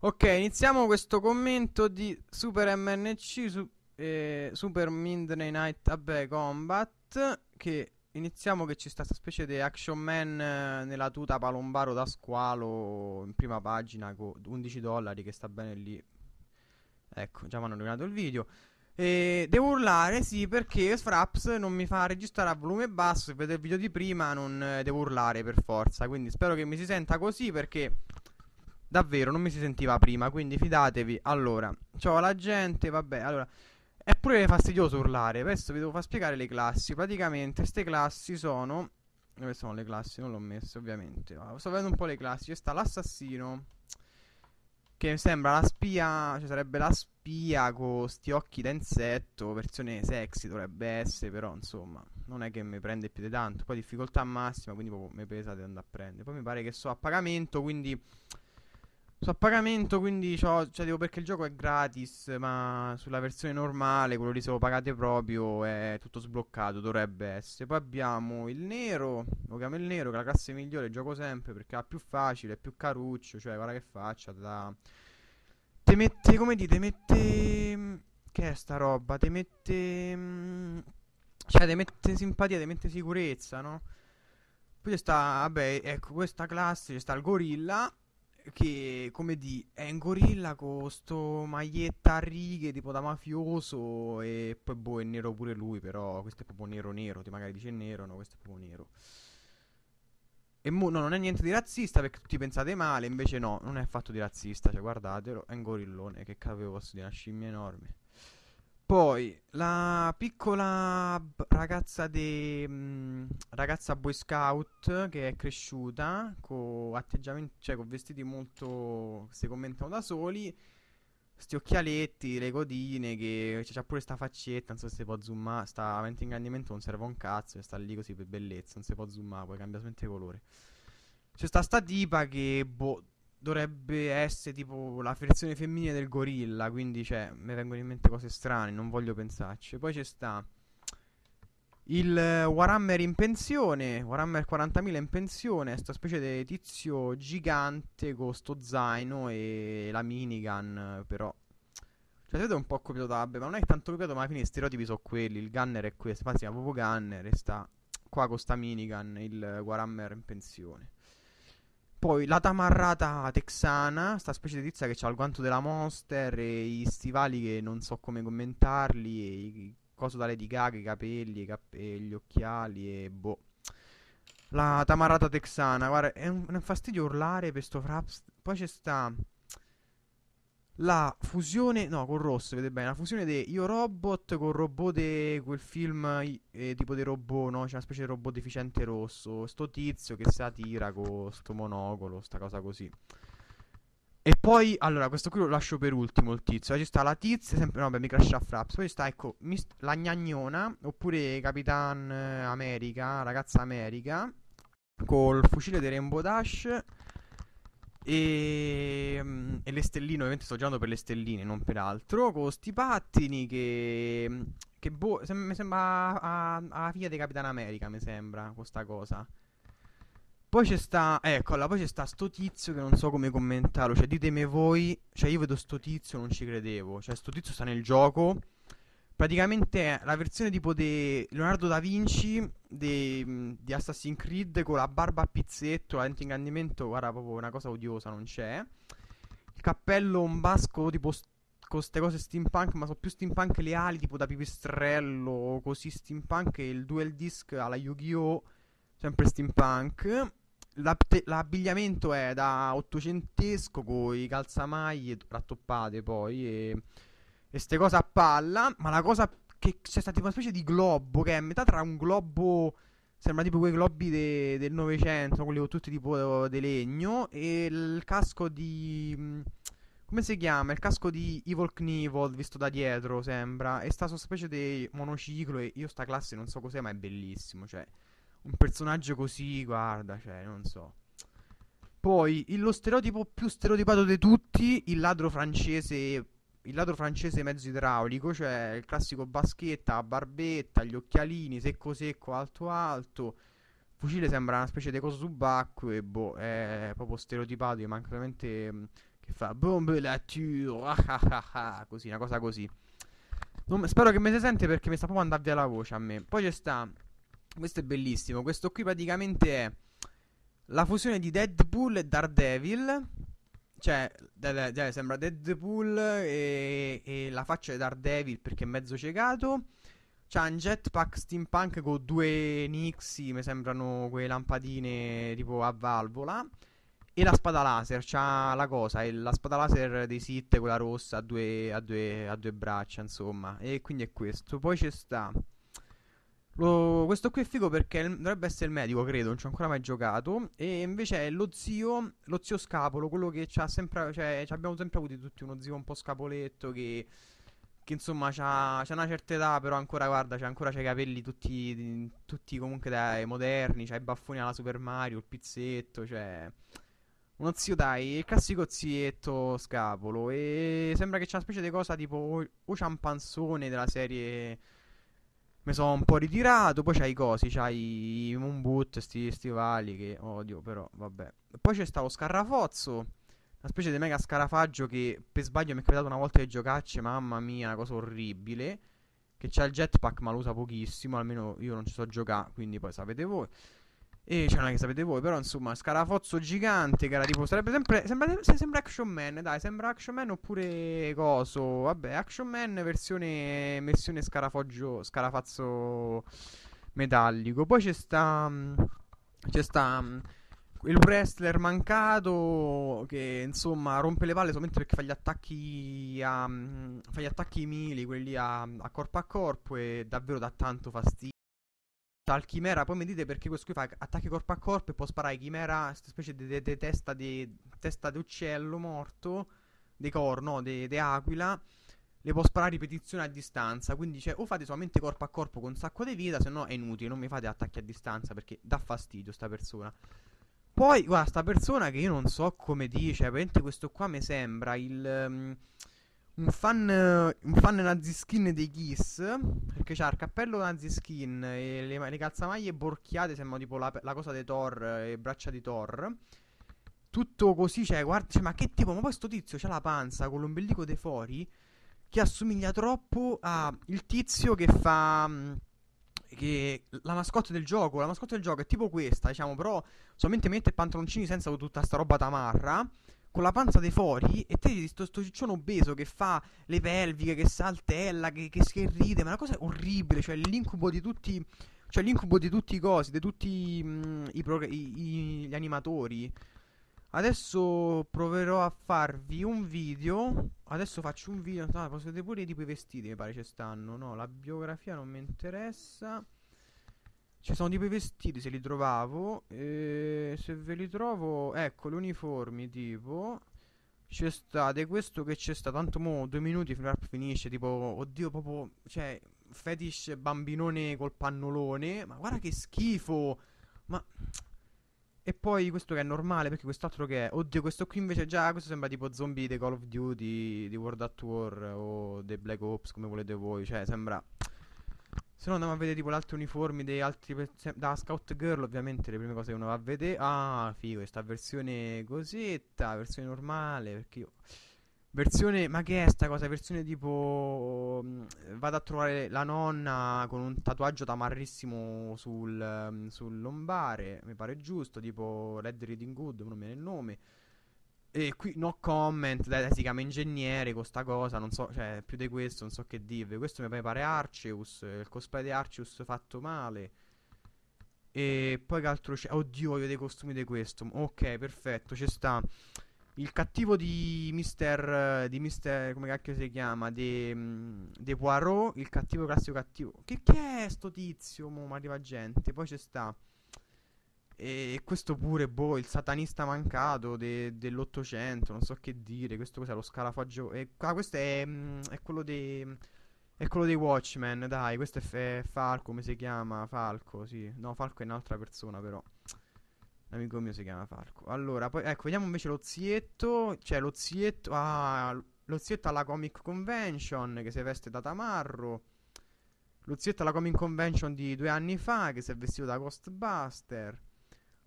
Ok, iniziamo questo commento di Super MNC su, eh, Super Midnight Night Abbey Combat che iniziamo che ci sta questa specie di action man eh, nella tuta palombaro da squalo in prima pagina con 11 dollari che sta bene lì. Ecco, già mi hanno rovinato il video. E devo urlare, sì, perché Fraps non mi fa registrare a volume basso. Se vedete il video di prima non eh, devo urlare per forza. Quindi spero che mi si senta così perché Davvero, non mi si sentiva prima, quindi fidatevi. Allora, ciao la gente, vabbè, allora... È pure fastidioso urlare, adesso vi devo far spiegare le classi. Praticamente, queste classi sono... Dove eh, sono le classi? Non l'ho messo, ovviamente. Sto vedendo un po' le classi. C'è sta l'assassino, che sembra la spia... Cioè, sarebbe la spia con sti occhi da insetto, versione sexy dovrebbe essere, però, insomma... Non è che mi prende più di tanto. Poi difficoltà massima, quindi proprio mi pesa di andare a prendere. Poi mi pare che so a pagamento, quindi So a pagamento, quindi c'ho- cioè, devo perché il gioco è gratis, ma sulla versione normale, quello lì se lo pagate proprio, è tutto sbloccato, dovrebbe essere. Poi abbiamo il nero, lo chiamo il nero, che è la classe migliore, gioco sempre perché è più facile, è più caruccio, cioè guarda che faccia, da... Te mette, come dite, te mette... Mm, che è sta roba? Te mette... Mm, cioè, te mette simpatia, te mette sicurezza, no? Poi c'è sta, vabbè, ecco, questa classe, c'è sta il gorilla che come di è un gorilla con sto maglietta a righe tipo da mafioso e poi boh è nero pure lui però questo è proprio nero nero ti magari dice nero no questo è proprio nero e mo, no non è niente di razzista perché tutti pensate male invece no non è affatto di razzista cioè guardatelo è un gorillone che cavolo posso dire una scimmia enorme poi la piccola ragazza, de, mh, mhmm, ragazza boy scout che è cresciuta con atteggiamenti, cioè con vestiti molto. si commentano da soli. Sti occhialetti, le codine, che cioè, c'ha pure sta faccetta, non so se si può zoomare, sta avente ingrandimento, non serve un cazzo, sta lì così per bellezza, non si può zoomare, poi cambia solamente colore. C'è sta sta tipa che boh, dovrebbe essere tipo la versione femminile del gorilla, quindi cioè, mi vengono in mente cose strane, non voglio pensarci. Poi ci sta il Warhammer in pensione, Warhammer 40.000 in pensione, sta specie di tizio gigante con sto zaino e la minigun, però cioè, vedo un po' copiato da Abbe, ma non è tanto copiato, ma alla fine i stereotipi sono quelli. Il Gunner è questo, ma si chiama proprio Gunner e sta qua con sta minigun, il Warhammer in pensione. Poi la tamarrata texana, sta specie di tizia che ha il guanto della Monster e gli stivali che non so come commentarli, e il coso da Lady Gaga, i capelli, i cap- e gli occhiali e boh. La tamarrata texana, guarda, è un, è un fastidio urlare per sto fraps. Poi c'è sta la fusione, no, con Ross, vedete bene, la fusione di Io Robot con robot di quel film eh, tipo dei robot, no? C'è una specie di robot deficiente rosso, sto tizio che si attira con sto monocolo, sta cosa così. E poi, allora, questo qui lo lascio per ultimo, il tizio. Poi ci sta la tizia, sempre, no, beh, mi crasha Fraps. Poi ci sta, ecco, mist- la gnagnona, oppure Capitan eh, America, ragazza America, col fucile di Rainbow Dash e, ehm, e le stelline, ovviamente sto giocando per le stelline, non per altro. Con questi pattini che. Che boh. Sem- mi sembra. la figlia di Capitan America, mi sembra. Questa cosa. Poi c'è sta, eccola, poi c'è sta sto tizio che non so come commentarlo, cioè ditemi voi, cioè io vedo sto tizio, non ci credevo, cioè sto tizio sta nel gioco praticamente è la versione tipo di Leonardo da Vinci mm, di, Assassin's Creed con la barba a pizzetto, la lente ingrandimento, guarda proprio una cosa odiosa, non c'è. Il cappello un basco tipo st- con queste cose steampunk, ma sono più steampunk le ali tipo da pipistrello, così steampunk e il dual disc alla Yu-Gi-Oh! sempre steampunk. l'abbigliamento è da ottocentesco con i calzamaglie rattoppate poi e e ste cose a palla, ma la cosa che c'è stata tipo una specie di globo che è a metà tra un globo sembra tipo quei globi de, del Novecento, quelli con tutti tipo eh, di legno, e il casco di... Mm, come si chiama? Il casco di Evil Knievel, visto da dietro, sembra, e sta su specie di monociclo, e io sta classe non so cos'è, ma è bellissimo, cioè, un personaggio così, guarda, cioè, non so. Poi, lo stereotipo più stereotipato di tutti, il ladro francese il lato francese mezzo idraulico, cioè il classico baschetta, barbetta, gli occhialini, secco secco, alto alto. fucile sembra una specie di coso subacqueo e boh, è proprio stereotipato, ma anche veramente mm, che fa bombe la tua, ah, ah, ah, così, una cosa così. Non, spero che mi si sente perché mi sta proprio andando via la voce a me. Poi c'è sta, questo è bellissimo, questo qui praticamente è la fusione di Deadpool e Daredevil cioè, de, de, cioè, sembra Deadpool e, e, la faccia di Daredevil perché è mezzo ciecato. C'ha un jetpack steampunk con due nixi, mi sembrano quelle lampadine tipo a valvola. E la spada laser, c'ha la cosa, è la spada laser dei Sith, quella rossa, a due, a due, a due braccia, insomma. E quindi è questo. Poi c'è sta... Lo, questo qui è figo perché il, dovrebbe essere il medico, credo, non ci ho ancora mai giocato. E invece è lo zio, lo zio scapolo, quello che ci ha sempre, cioè, ci abbiamo sempre avuto tutti uno zio un po' scapoletto che, che insomma c'ha, c'ha, una certa età, però ancora guarda, c'ha ancora c'ha i capelli tutti, tutti comunque dai, moderni, c'ha i baffoni alla Super Mario, il pizzetto, cioè... Uno zio dai, il classico zietto scapolo. E sembra che c'è una specie di cosa tipo o, o ciampanzone della serie mi sono un po' ritirato. Poi c'hai i cosi, c'hai i Moonboot, sti stivali che odio, però vabbè. Poi c'è stato Scarrafozzo, una specie di mega scarafaggio che per sbaglio mi è capitato una volta di giocacce, mamma mia, una cosa orribile. Che c'ha il jetpack ma lo usa pochissimo, almeno io non ci so giocare, quindi poi sapete voi. E c'è una che sapete voi, però insomma, scarafozzo gigante che era tipo. Sarebbe sempre. Sembra, sembra Action Man, dai, sembra Action Man oppure coso. Vabbè, Action Man versione. versione scarafoggio. scarafazzo metallico. Poi c'è sta. C'è sta. Il wrestler mancato che insomma rompe le palle solamente perché fa gli attacchi a, fa gli attacchi mili, quelli a, a corpo a corpo e davvero dà tanto fastidio al chimera, poi mi dite perché questo qui fa attacchi corpo a corpo e può sparare chimera, questa specie di de- de- testa di testa di uccello morto, di corno, di aquila, le può sparare ripetizione a distanza, quindi cioè, o fate solamente corpo a corpo con un sacco di vita, se no è inutile, non mi fate attacchi a distanza perché dà fastidio sta persona. Poi, guarda, sta persona che io non so come dice, veramente questo qua mi sembra il... Um, un fan, un fan naziskin dei Kiss perché c'ha il cappello nazi skin e le, le calzamaglie borchiate sembrano tipo la, la cosa dei Thor e braccia di Thor tutto così cioè guarda cioè, ma che tipo ma poi sto tizio c'ha la panza con l'ombelico dei fori che assomiglia troppo a il tizio che fa che la mascotte del gioco la mascotte del gioco è tipo questa diciamo però solamente mette pantaloncini senza tutta sta roba tamarra con la panza dei fuori e te sto, sto ciccione obeso che fa le pelviche, che saltella, che, che, che ride, ma è una cosa orribile, cioè l'incubo di tutti cioè l'incubo di tutti i cosi, di tutti mh, i prog- i, i, gli animatori. Adesso proverò a farvi un video. Adesso faccio un video. no, potete pure i i vestiti, mi pare ci stanno. No, la biografia non mi interessa. Ci sono tipo i vestiti, se li trovavo. E se ve li trovo, ecco, le uniformi tipo. C'è stato, questo che c'è stato, tanto mo due minuti fino a finisce, tipo, oddio, proprio, cioè, fetish bambinone col pannolone, ma guarda che schifo, ma... E poi questo che è normale, perché quest'altro che è, oddio, questo qui invece già, questo sembra tipo zombie di Call of Duty, di World at War o dei Black Ops, come volete voi, cioè, sembra... Se no andiamo a vedere tipo le altre uniformi dei altri da Scout Girl, ovviamente le prime cose che uno va a vedere. Ah, figo, questa versione cosetta, versione normale, perché io Versione, ma che è sta cosa? Versione tipo mm, vado a trovare la nonna con un tatuaggio tamarrissimo sul, mm, sul lombare, mi pare giusto, tipo Red Reading Good, non mi viene il nome. E qui no comment, dai, si chiama ingegnere con sta cosa, non so, cioè, più di questo non so che dirvi. Questo mi pare Arceus, il cosplay di Arceus fatto male. E poi che altro c'è? Oddio, voglio dei costumi di questo. Ok, perfetto, ci sta. Il cattivo di Mister, di Mister, come cacchio si chiama? De, mm, de Poirot, il cattivo classico cattivo. Che, che è sto tizio? Mo, ma arriva gente. Poi ci sta... E questo pure, boh, il satanista mancato de- dell'Ottocento, non so che dire. Questo cos'è lo scarafaggio? E, ah, questo è, mm, è, quello dei. È quello dei Watchmen, dai. Questo è fe- Falco, come si chiama? Falco, sì. No, Falco è un'altra persona, però. L'amico mio si chiama Falco. Allora, poi ecco, vediamo invece lo zietto. Cioè, lo zietto. Ah, lo zietto alla Comic Convention che si veste da Tamarro. Lo zietto alla Comic Convention di due anni fa che si è vestito da Ghostbuster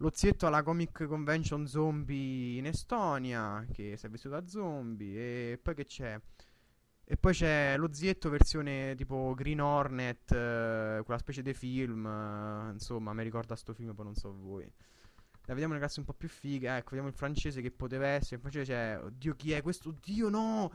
lo zietto alla Comic Convention Zombie in Estonia, che si è vissuto da zombie, e poi che c'è? E poi c'è lo zietto versione tipo Green Hornet, eh, quella specie di film, eh, insomma, mi ricorda sto film, poi non so voi. La vediamo una classe un po' più figa, ecco, vediamo il francese che poteva essere, in francese c'è, oddio chi è questo, oddio no!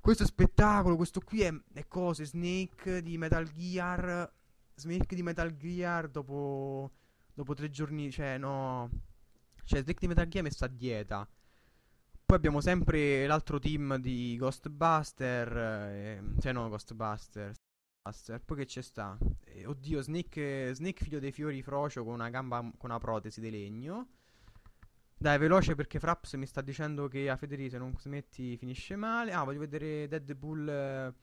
Questo è spettacolo, questo qui è, è cose, Snake di Metal Gear, Snake di Metal Gear dopo Dopo tre giorni, cioè, no. Cioè, Snake di Metal Gear messo a dieta. Poi abbiamo sempre l'altro team di Ghostbuster. Eh, cioè, no, Ghostbuster. Ghostbuster. Poi che c'è sta? Eh, oddio, Snake, Snake figlio dei fiori frocio con una gamba, con una protesi di legno. Dai, veloce perché Fraps mi sta dicendo che a Federico se non smetti finisce male. Ah, voglio vedere Deadpool. Eh,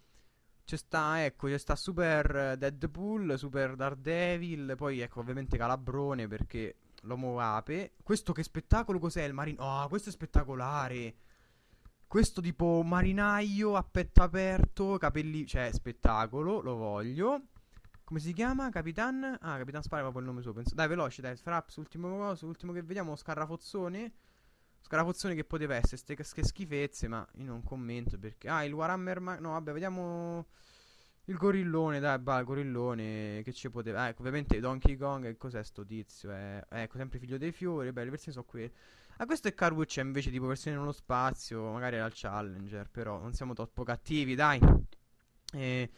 c'è sta, ecco, c'è sta Super Deadpool, Super Daredevil, poi ecco, ovviamente Calabrone perché l'uomo ape. Questo che spettacolo cos'è il marinaio? Oh, questo è spettacolare. Questo tipo marinaio a petto aperto, capelli, cioè spettacolo, lo voglio. Come si chiama? Capitan? Ah, Capitan Spara proprio il nome suo, penso. Dai, veloce, dai, Fraps, ultimo coso, ultimo che vediamo, Scarrafozzone. Scarapozzone che poteva essere, ste, ste schifezze, ma io non commento perché... Ah, il Warhammer... Ma... No, vabbè, vediamo... Il gorillone, dai, va, il gorillone che ci poteva... ecco, ovviamente Donkey Kong, e cos'è sto tizio? Eh, ecco, sempre figlio dei fiori, beh, le versioni sono quelle. Ah, questo è Car eh, invece tipo versione nello spazio, magari era il Challenger, però non siamo troppo cattivi, dai. Eh...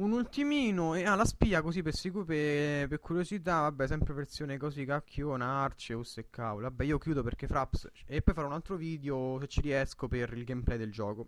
Un ultimino e ah, la spia così per, sicu- per, per curiosità, vabbè, sempre versione così cacchiona, Arceus e cavolo. Vabbè, io chiudo perché Fraps e poi farò un altro video se ci riesco per il gameplay del gioco.